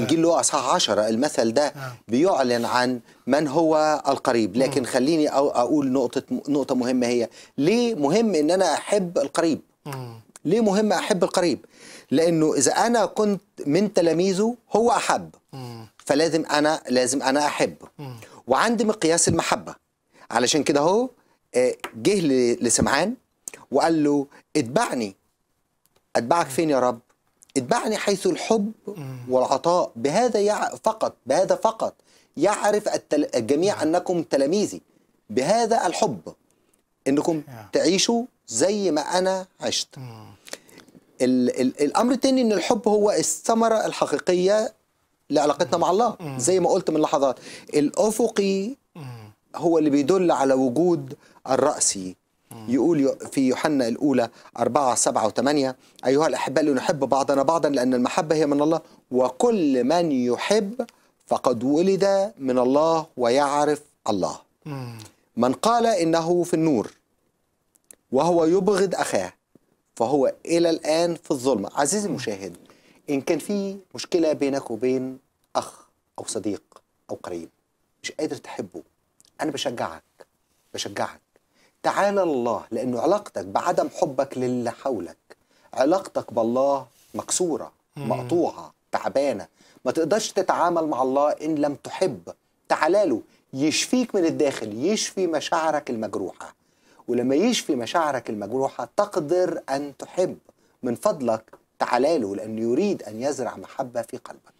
الانجيل اللي هو اصحاح 10 المثل ده آه. بيعلن عن من هو القريب لكن آه. خليني اقول نقطه نقطه مهمه هي ليه مهم ان انا احب القريب آه. ليه مهم احب القريب لانه اذا انا كنت من تلاميذه هو احب فلازم انا لازم انا احبه وعندي مقياس المحبه علشان كده هو جه لسمعان وقال له اتبعني اتبعك فين يا رب اتبعني حيث الحب والعطاء بهذا يع... فقط بهذا فقط يعرف التل... الجميع أنكم تلاميذي بهذا الحب أنكم تعيشوا زي ما أنا عشت ال... ال... الأمر الثاني أن الحب هو الثمرة الحقيقية لعلاقتنا مع الله زي ما قلت من لحظات الأفقي هو اللي بيدل على وجود الرأسي يقول في يوحنا الأولى 4 7 و8 أيها الأحباء لنحب بعضنا بعضا لأن المحبة هي من الله وكل من يحب فقد ولد من الله ويعرف الله من قال إنه في النور وهو يبغض أخاه فهو إلى الآن في الظلمة عزيزي المشاهد إن كان في مشكلة بينك وبين أخ أو صديق أو قريب مش قادر تحبه أنا بشجعك بشجعك تعالى الله لأنه علاقتك بعدم حبك للي حولك علاقتك بالله مكسورة مقطوعة تعبانة ما تقدرش تتعامل مع الله إن لم تحب تعالى له يشفيك من الداخل يشفي مشاعرك المجروحة ولما يشفي مشاعرك المجروحة تقدر أن تحب من فضلك تعالى له لأنه يريد أن يزرع محبة في قلبك